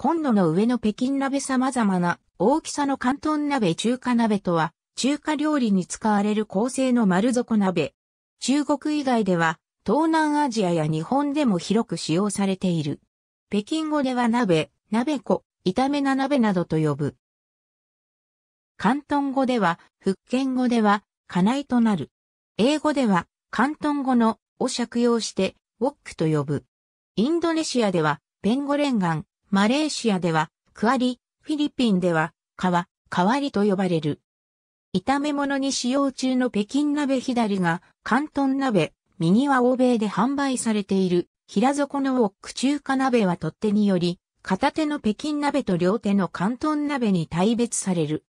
コンロの上の北京鍋様々な大きさの関東鍋中華鍋とは、中華料理に使われる構成の丸底鍋。中国以外では、東南アジアや日本でも広く使用されている。北京語では鍋、鍋粉、炒めな鍋などと呼ぶ。関東語では、福建語では、家内となる。英語では、関東語のを借用して、ウォックと呼ぶ。インドネシアでは、ペンゴレンガン、マレーシアでは、クアリ、フィリピンでは、カワ、カワリと呼ばれる。炒め物に使用中の北京鍋左が、広東鍋、右は欧米で販売されている、平底のウォック中華鍋は取っ手により、片手の北京鍋と両手の広東鍋に大別される。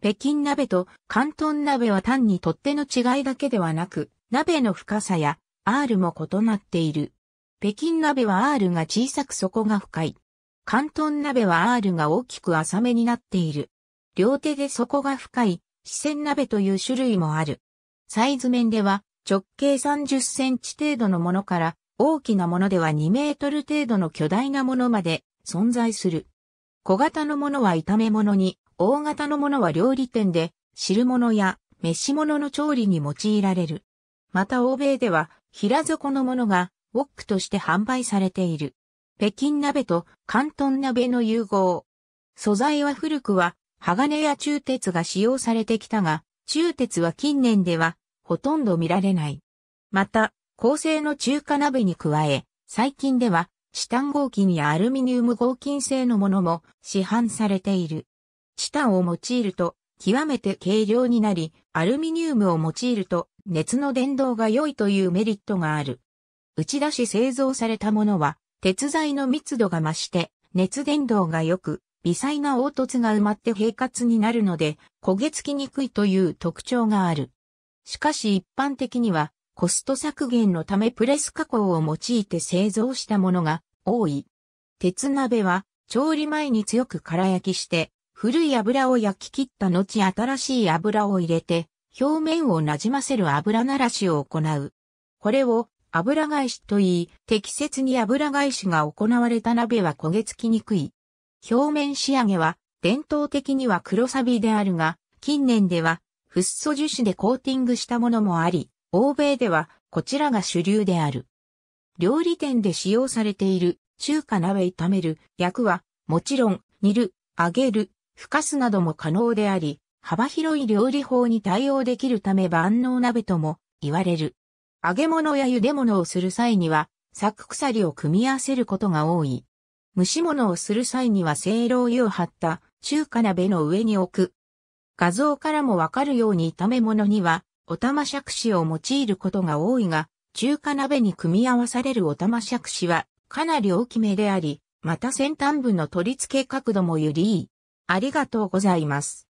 北京鍋と広東鍋は単に取っ手の違いだけではなく、鍋の深さや R も異なっている。北京鍋は R が小さく底が深い。関東鍋は R が大きく浅めになっている。両手で底が深い、四川鍋という種類もある。サイズ面では直径30センチ程度のものから大きなものでは2メートル程度の巨大なものまで存在する。小型のものは炒め物に、大型のものは料理店で汁物や飯物の調理に用いられる。また欧米では平底のものがウォックとして販売されている。北京鍋と広東鍋の融合。素材は古くは鋼や鋳鉄が使用されてきたが、鋳鉄は近年ではほとんど見られない。また、高性の中華鍋に加え、最近ではチタン合金やアルミニウム合金製のものも市販されている。チタンを用いると極めて軽量になり、アルミニウムを用いると熱の伝導が良いというメリットがある。打ち出し製造されたものは鉄材の密度が増して、熱伝導が良く、微細な凹凸が埋まって平滑になるので、焦げ付きにくいという特徴がある。しかし一般的には、コスト削減のためプレス加工を用いて製造したものが多い。鉄鍋は、調理前に強く空焼きして、古い油を焼き切った後新しい油を入れて、表面をなじませる油ならしを行う。これを油返しといい、適切に油返しが行われた鍋は焦げ付きにくい。表面仕上げは、伝統的には黒サビであるが、近年では、フッ素樹脂でコーティングしたものもあり、欧米ではこちらが主流である。料理店で使用されている中華鍋炒める、焼くは、もちろん、煮る、揚げる、ふかすなども可能であり、幅広い料理法に対応できるため万能鍋とも言われる。揚げ物や茹で物をする際には、サック鎖を組み合わせることが多い。蒸し物をする際にはせいろを湯を張った中華鍋の上に置く。画像からもわかるように炒め物には、お玉ましゃくしを用いることが多いが、中華鍋に組み合わされるお玉ましゃくしは、かなり大きめであり、また先端部の取り付け角度も緩い。ありがとうございます。